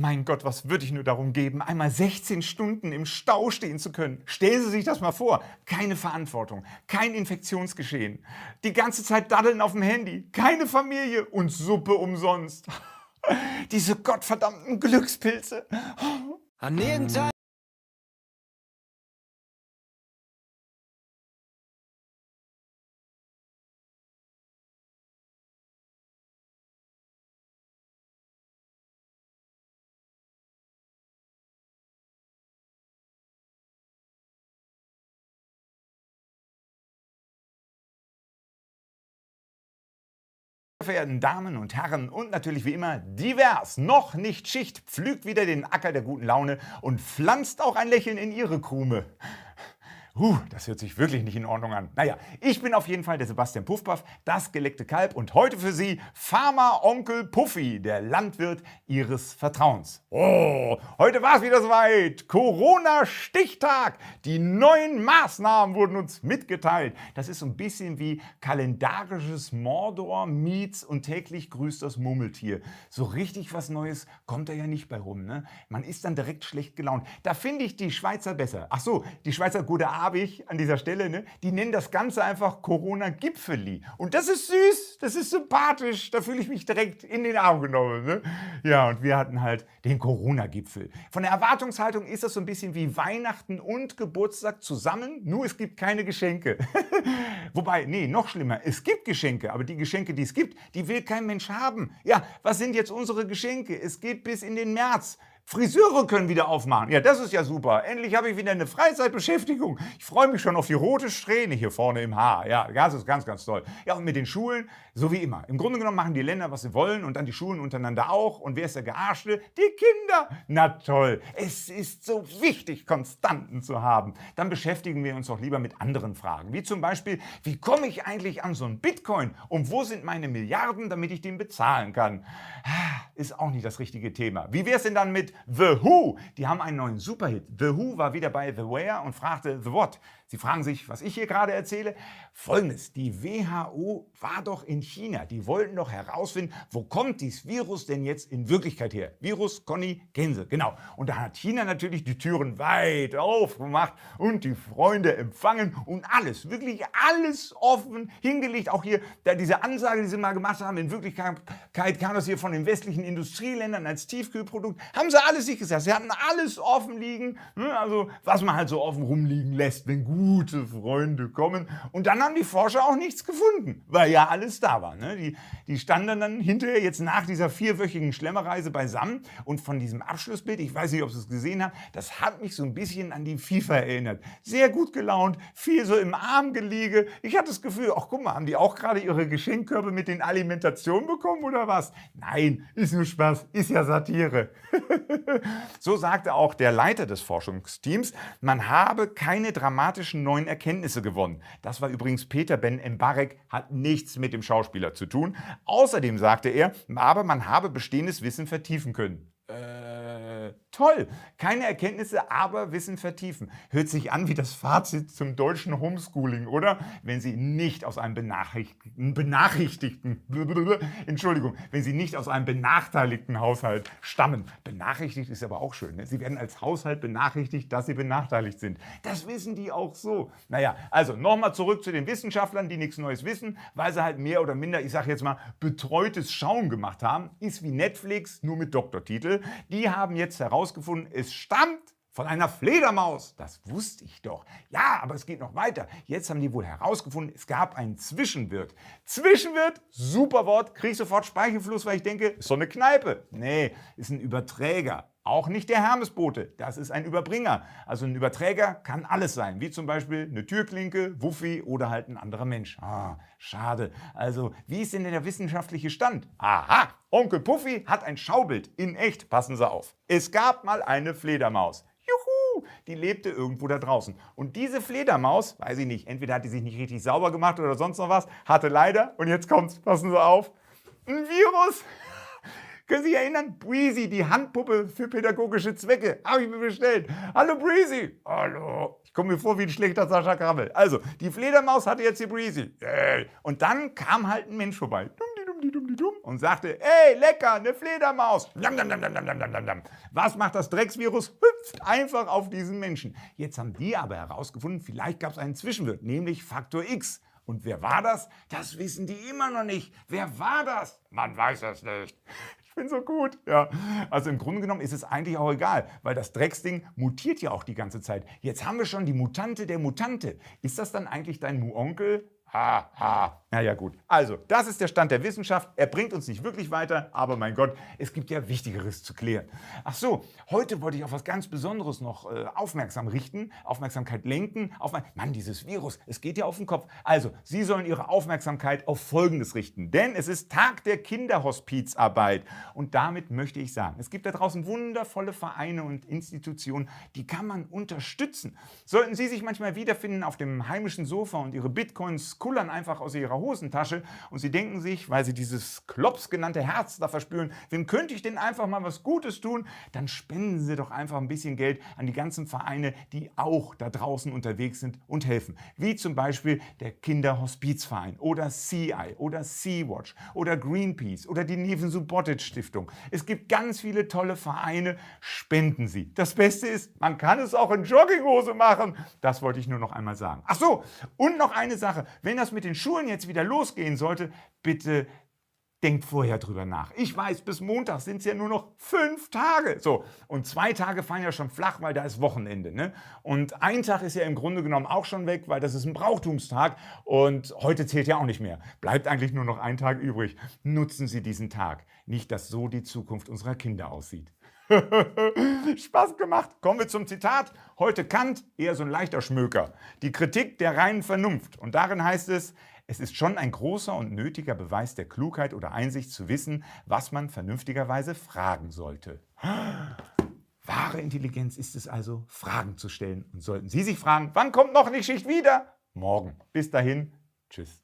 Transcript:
Mein Gott, was würde ich nur darum geben, einmal 16 Stunden im Stau stehen zu können. Stellen Sie sich das mal vor. Keine Verantwortung, kein Infektionsgeschehen. Die ganze Zeit daddeln auf dem Handy, keine Familie und Suppe umsonst. Diese gottverdammten Glückspilze. An jedem Tag. verehrten Damen und Herren und natürlich wie immer divers, noch nicht Schicht, pflügt wieder den Acker der guten Laune und pflanzt auch ein Lächeln in ihre Krume. Huh, das hört sich wirklich nicht in Ordnung an. Naja, ich bin auf jeden Fall der Sebastian Puffpaff, das geleckte Kalb und heute für Sie Pharma-Onkel Puffy, der Landwirt Ihres Vertrauens. Oh, heute war es wieder soweit. Corona-Stichtag. Die neuen Maßnahmen wurden uns mitgeteilt. Das ist so ein bisschen wie kalendarisches Mordor meets und täglich grüßt das Mummeltier. So richtig was Neues kommt da ja nicht bei rum. Ne? Man ist dann direkt schlecht gelaunt. Da finde ich die Schweizer besser. Ach so, die Schweizer gute Arbeit habe ich an dieser Stelle, ne? die nennen das Ganze einfach Corona-Gipfeli. Und das ist süß, das ist sympathisch, da fühle ich mich direkt in den Arm genommen. Ne? Ja, und wir hatten halt den Corona-Gipfel. Von der Erwartungshaltung ist das so ein bisschen wie Weihnachten und Geburtstag zusammen, nur es gibt keine Geschenke. Wobei, nee, noch schlimmer, es gibt Geschenke, aber die Geschenke, die es gibt, die will kein Mensch haben. Ja, was sind jetzt unsere Geschenke? Es geht bis in den März. Friseure können wieder aufmachen. Ja, das ist ja super. Endlich habe ich wieder eine Freizeitbeschäftigung. Ich freue mich schon auf die rote Strähne hier vorne im Haar. Ja, das ist ganz, ganz toll. Ja, und mit den Schulen, so wie immer. Im Grunde genommen machen die Länder, was sie wollen und dann die Schulen untereinander auch. Und wer ist der Gearschte? Die Kinder. Na toll. Es ist so wichtig, Konstanten zu haben. Dann beschäftigen wir uns doch lieber mit anderen Fragen. Wie zum Beispiel, wie komme ich eigentlich an so einen Bitcoin? Und wo sind meine Milliarden, damit ich den bezahlen kann? Ah, ist auch nicht das richtige Thema. Wie wäre es denn dann mit The Who. Die haben einen neuen Superhit. The Who war wieder bei The Where und fragte The What. Sie fragen sich, was ich hier gerade erzähle. Folgendes, die WHO war doch in China. Die wollten doch herausfinden, wo kommt dieses Virus denn jetzt in Wirklichkeit her? Virus Conny Gänse, genau. Und da hat China natürlich die Türen weit aufgemacht und die Freunde empfangen und alles, wirklich alles offen hingelegt. Auch hier, da diese Ansage, die sie mal gemacht haben, in Wirklichkeit kam das hier von den westlichen Industrieländern als Tiefkühlprodukt, haben sie alles sich gesagt. Sie hatten alles offen liegen. Ne? Also, was man halt so offen rumliegen lässt, wenn gute Freunde kommen. Und dann haben die Forscher auch nichts gefunden, weil ja alles da war. Ne? Die, die standen dann hinterher jetzt nach dieser vierwöchigen Schlemmerreise beisammen. Und von diesem Abschlussbild, ich weiß nicht, ob Sie es gesehen haben, das hat mich so ein bisschen an die FIFA erinnert. Sehr gut gelaunt, viel so im Arm gelege. Ich hatte das Gefühl, ach guck mal, haben die auch gerade ihre Geschenkkörbe mit den Alimentationen bekommen oder was? Nein, ist nur Spaß, ist ja Satire. so sagte auch der Leiter des Forschungsteams, man habe keine dramatischen neuen Erkenntnisse gewonnen. Das war übrigens Peter Ben Mbarek, hat nichts mit dem Schauspieler zu tun. Außerdem sagte er, aber man habe bestehendes Wissen vertiefen können. Äh, toll, keine Erkenntnisse, aber Wissen vertiefen. Hört sich an wie das Fazit zum deutschen Homeschooling, oder? Wenn Sie nicht aus einem benachrichtigten, benachrichtigten Entschuldigung, wenn Sie nicht aus einem benachteiligten Haushalt stammen. Benachrichtigt ist aber auch schön. Ne? Sie werden als Haushalt benachrichtigt, dass Sie benachteiligt sind. Das wissen die auch so. Naja, also nochmal zurück zu den Wissenschaftlern, die nichts Neues wissen, weil sie halt mehr oder minder, ich sage jetzt mal, betreutes Schauen gemacht haben. Ist wie Netflix, nur mit Doktortitel die haben jetzt herausgefunden, es stammt von einer Fledermaus. Das wusste ich doch. Ja, aber es geht noch weiter. Jetzt haben die wohl herausgefunden, es gab einen Zwischenwirt. Zwischenwirt, super Wort, krieg sofort Speichelfluss, weil ich denke, ist so eine Kneipe. Nee, ist ein Überträger. Auch nicht der Hermesbote, das ist ein Überbringer. Also ein Überträger kann alles sein, wie zum Beispiel eine Türklinke, Wuffi oder halt ein anderer Mensch. Ah, schade. Also, wie ist denn der wissenschaftliche Stand? Aha, Onkel Puffy hat ein Schaubild. In echt, passen Sie auf. Es gab mal eine Fledermaus. Juhu, die lebte irgendwo da draußen. Und diese Fledermaus, weiß ich nicht, entweder hat die sich nicht richtig sauber gemacht oder sonst noch was, hatte leider, und jetzt kommt's, passen Sie auf, ein Virus. Können Sie sich erinnern? Breezy, die Handpuppe für pädagogische Zwecke. Habe ich mir bestellt. Hallo Breezy. Hallo. Ich komme mir vor wie ein schlechter Sascha Krabbel. Also, die Fledermaus hatte jetzt die Breezy. Yay. Und dann kam halt ein Mensch vorbei und sagte, ey, lecker, eine Fledermaus. Was macht das Drecksvirus? Hüpft einfach auf diesen Menschen. Jetzt haben die aber herausgefunden, vielleicht gab es einen Zwischenwirt, nämlich Faktor X. Und wer war das? Das wissen die immer noch nicht. Wer war das? Man weiß es nicht bin so gut. Ja. Also im Grunde genommen ist es eigentlich auch egal, weil das Drecksding mutiert ja auch die ganze Zeit. Jetzt haben wir schon die Mutante der Mutante. Ist das dann eigentlich dein Mu-Onkel? Ha, ha. Naja, gut. Also, das ist der Stand der Wissenschaft. Er bringt uns nicht wirklich weiter, aber mein Gott, es gibt ja Wichtigeres zu klären. Ach so, heute wollte ich auf was ganz Besonderes noch äh, aufmerksam richten, Aufmerksamkeit lenken. Auf Mann, dieses Virus, es geht ja auf den Kopf. Also, Sie sollen Ihre Aufmerksamkeit auf Folgendes richten, denn es ist Tag der Kinderhospizarbeit. Und damit möchte ich sagen, es gibt da draußen wundervolle Vereine und Institutionen, die kann man unterstützen. Sollten Sie sich manchmal wiederfinden auf dem heimischen Sofa und Ihre Bitcoins kullern einfach aus ihrer Hosentasche und sie denken sich, weil sie dieses Klops genannte Herz da verspüren, wem könnte ich denn einfach mal was Gutes tun? Dann spenden sie doch einfach ein bisschen Geld an die ganzen Vereine, die auch da draußen unterwegs sind und helfen. Wie zum Beispiel der Kinderhospizverein oder CI oder Sea-Watch oder Greenpeace oder die Neven Subotic Stiftung. Es gibt ganz viele tolle Vereine. Spenden Sie. Das Beste ist, man kann es auch in Jogginghose machen. Das wollte ich nur noch einmal sagen. Ach so, und noch eine Sache. Wenn das mit den Schulen jetzt wieder losgehen sollte, bitte denkt vorher drüber nach. Ich weiß, bis Montag sind es ja nur noch fünf Tage. So, und zwei Tage fallen ja schon flach, weil da ist Wochenende. Ne? Und ein Tag ist ja im Grunde genommen auch schon weg, weil das ist ein Brauchtumstag und heute zählt ja auch nicht mehr. Bleibt eigentlich nur noch ein Tag übrig. Nutzen Sie diesen Tag. Nicht, dass so die Zukunft unserer Kinder aussieht. Spaß gemacht. Kommen wir zum Zitat. Heute Kant, eher so ein leichter Schmöker. Die Kritik der reinen Vernunft. Und darin heißt es, es ist schon ein großer und nötiger Beweis der Klugheit oder Einsicht zu wissen, was man vernünftigerweise fragen sollte. Wahre Intelligenz ist es also, Fragen zu stellen. Und sollten Sie sich fragen, wann kommt noch die Schicht wieder? Morgen. Bis dahin, tschüss.